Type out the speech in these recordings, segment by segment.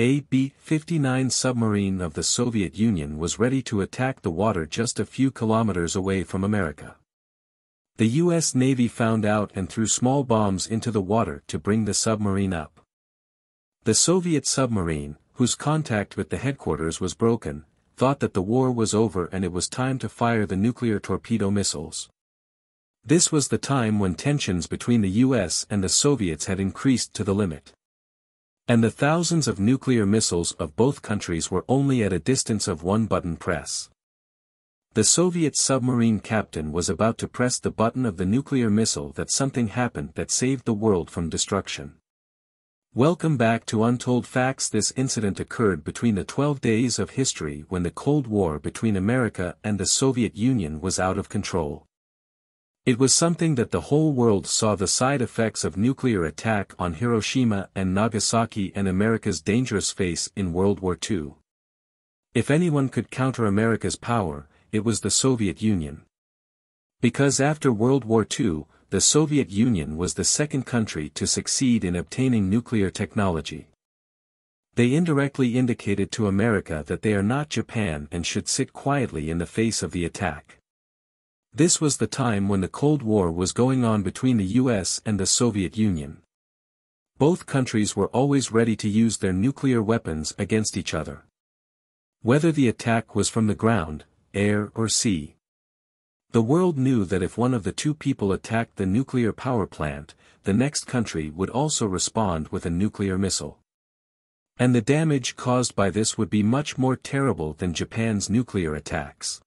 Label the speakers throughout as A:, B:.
A: A B-59 submarine of the Soviet Union was ready to attack the water just a few kilometers away from America. The U.S. Navy found out and threw small bombs into the water to bring the submarine up. The Soviet submarine, whose contact with the headquarters was broken, thought that the war was over and it was time to fire the nuclear torpedo missiles. This was the time when tensions between the U.S. and the Soviets had increased to the limit. And the thousands of nuclear missiles of both countries were only at a distance of one button press. The Soviet submarine captain was about to press the button of the nuclear missile that something happened that saved the world from destruction. Welcome back to Untold Facts This incident occurred between the 12 days of history when the Cold War between America and the Soviet Union was out of control. It was something that the whole world saw the side effects of nuclear attack on Hiroshima and Nagasaki and America's dangerous face in World War II. If anyone could counter America's power, it was the Soviet Union. Because after World War II, the Soviet Union was the second country to succeed in obtaining nuclear technology. They indirectly indicated to America that they are not Japan and should sit quietly in the face of the attack. This was the time when the Cold War was going on between the US and the Soviet Union. Both countries were always ready to use their nuclear weapons against each other. Whether the attack was from the ground, air or sea. The world knew that if one of the two people attacked the nuclear power plant, the next country would also respond with a nuclear missile. And the damage caused by this would be much more terrible than Japan's nuclear attacks.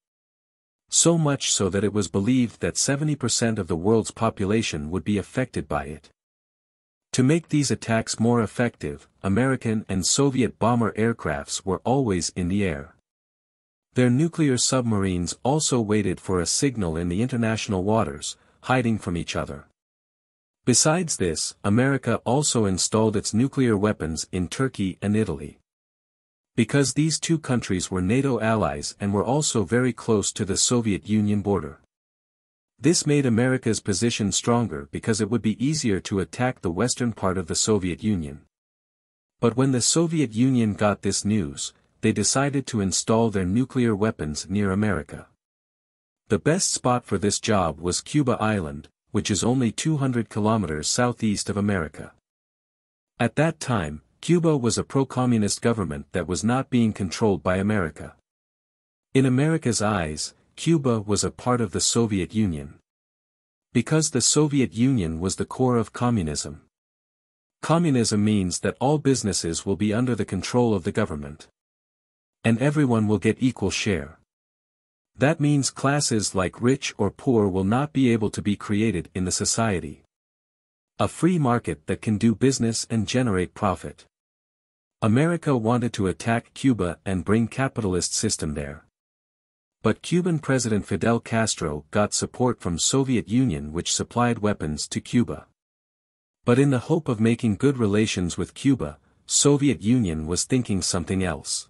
A: So much so that it was believed that 70% of the world's population would be affected by it. To make these attacks more effective, American and Soviet bomber aircrafts were always in the air. Their nuclear submarines also waited for a signal in the international waters, hiding from each other. Besides this, America also installed its nuclear weapons in Turkey and Italy because these two countries were NATO allies and were also very close to the Soviet Union border. This made America's position stronger because it would be easier to attack the western part of the Soviet Union. But when the Soviet Union got this news, they decided to install their nuclear weapons near America. The best spot for this job was Cuba Island, which is only 200 kilometers southeast of America. At that time, Cuba was a pro-communist government that was not being controlled by America. In America's eyes, Cuba was a part of the Soviet Union. Because the Soviet Union was the core of communism. Communism means that all businesses will be under the control of the government. And everyone will get equal share. That means classes like rich or poor will not be able to be created in the society. A free market that can do business and generate profit. America wanted to attack Cuba and bring capitalist system there. But Cuban President Fidel Castro got support from Soviet Union which supplied weapons to Cuba. But in the hope of making good relations with Cuba, Soviet Union was thinking something else.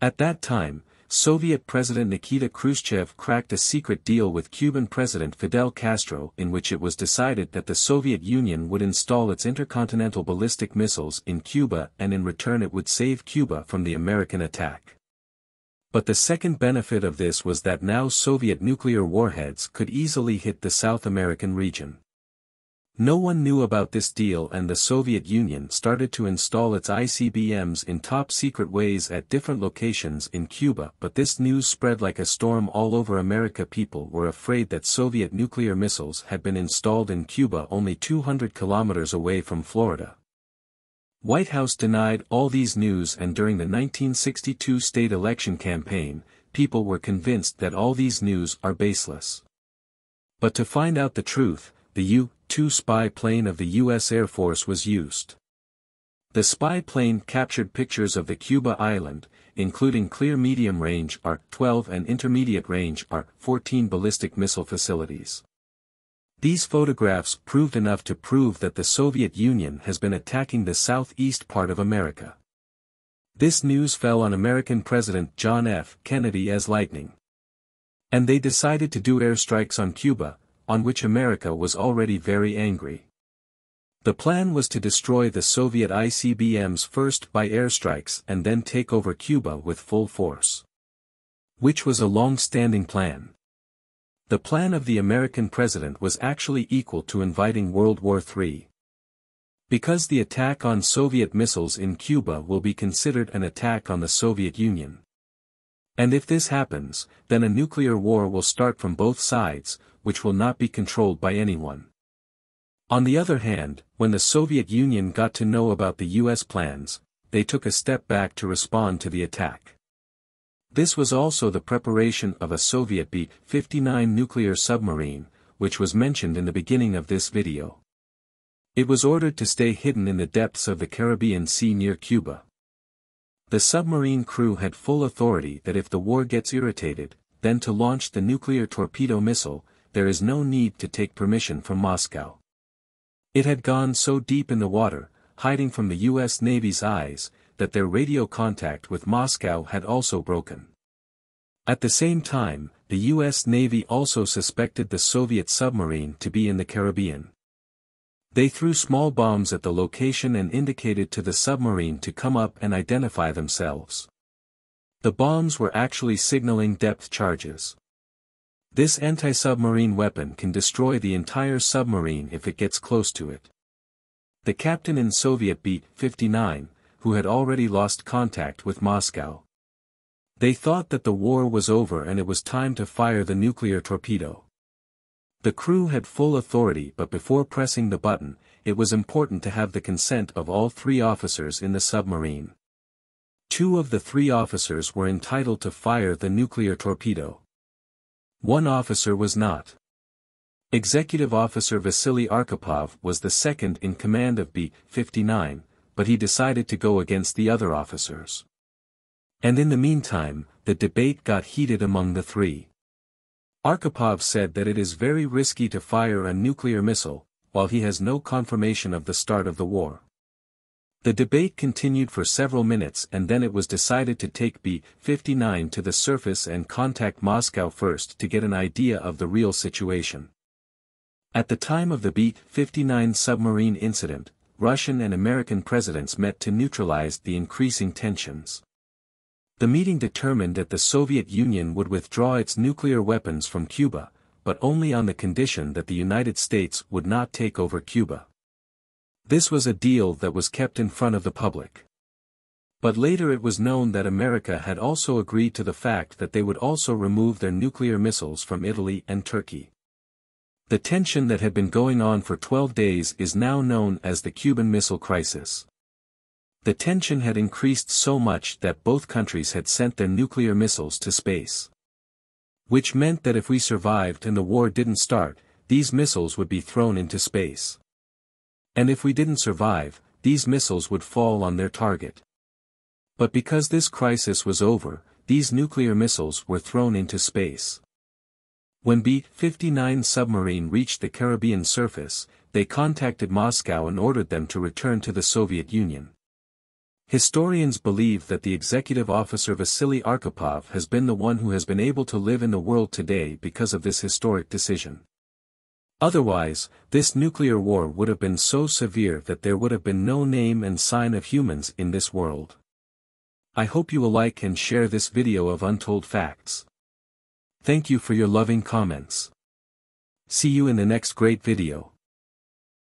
A: At that time, Soviet President Nikita Khrushchev cracked a secret deal with Cuban President Fidel Castro in which it was decided that the Soviet Union would install its intercontinental ballistic missiles in Cuba and in return it would save Cuba from the American attack. But the second benefit of this was that now Soviet nuclear warheads could easily hit the South American region. No one knew about this deal and the Soviet Union started to install its ICBMs in top-secret ways at different locations in Cuba but this news spread like a storm all over America people were afraid that Soviet nuclear missiles had been installed in Cuba only 200 kilometers away from Florida. White House denied all these news and during the 1962 state election campaign, people were convinced that all these news are baseless. But to find out the truth, the U two spy plane of the U.S. Air Force was used. The spy plane captured pictures of the Cuba island, including clear medium-range r 12 and intermediate-range r 14 ballistic missile facilities. These photographs proved enough to prove that the Soviet Union has been attacking the southeast part of America. This news fell on American President John F. Kennedy as lightning. And they decided to do airstrikes on Cuba, on which America was already very angry. The plan was to destroy the Soviet ICBMs first by airstrikes and then take over Cuba with full force. Which was a long-standing plan. The plan of the American president was actually equal to inviting World War III. Because the attack on Soviet missiles in Cuba will be considered an attack on the Soviet Union. And if this happens, then a nuclear war will start from both sides, which will not be controlled by anyone. On the other hand, when the Soviet Union got to know about the US plans, they took a step back to respond to the attack. This was also the preparation of a Soviet B-59 nuclear submarine, which was mentioned in the beginning of this video. It was ordered to stay hidden in the depths of the Caribbean Sea near Cuba. The submarine crew had full authority that if the war gets irritated, then to launch the nuclear torpedo missile, there is no need to take permission from Moscow. It had gone so deep in the water, hiding from the U.S. Navy's eyes, that their radio contact with Moscow had also broken. At the same time, the U.S. Navy also suspected the Soviet submarine to be in the Caribbean. They threw small bombs at the location and indicated to the submarine to come up and identify themselves. The bombs were actually signaling depth charges. This anti-submarine weapon can destroy the entire submarine if it gets close to it. The captain in Soviet beat 59 who had already lost contact with Moscow. They thought that the war was over and it was time to fire the nuclear torpedo. The crew had full authority but before pressing the button, it was important to have the consent of all three officers in the submarine. Two of the three officers were entitled to fire the nuclear torpedo. One officer was not. Executive Officer Vasily Arkhipov was the second in command of B-59, but he decided to go against the other officers. And in the meantime, the debate got heated among the three. Arkhipov said that it is very risky to fire a nuclear missile, while he has no confirmation of the start of the war. The debate continued for several minutes and then it was decided to take B-59 to the surface and contact Moscow first to get an idea of the real situation. At the time of the B-59 submarine incident, Russian and American presidents met to neutralize the increasing tensions. The meeting determined that the Soviet Union would withdraw its nuclear weapons from Cuba, but only on the condition that the United States would not take over Cuba. This was a deal that was kept in front of the public. But later it was known that America had also agreed to the fact that they would also remove their nuclear missiles from Italy and Turkey. The tension that had been going on for 12 days is now known as the Cuban Missile Crisis. The tension had increased so much that both countries had sent their nuclear missiles to space. Which meant that if we survived and the war didn't start, these missiles would be thrown into space. And if we didn't survive, these missiles would fall on their target. But because this crisis was over, these nuclear missiles were thrown into space. When B-59 submarine reached the Caribbean surface, they contacted Moscow and ordered them to return to the Soviet Union. Historians believe that the executive officer Vasily Arkhipov has been the one who has been able to live in the world today because of this historic decision. Otherwise, this nuclear war would have been so severe that there would have been no name and sign of humans in this world. I hope you will like and share this video of Untold Facts. Thank you for your loving comments. See you in the next great video.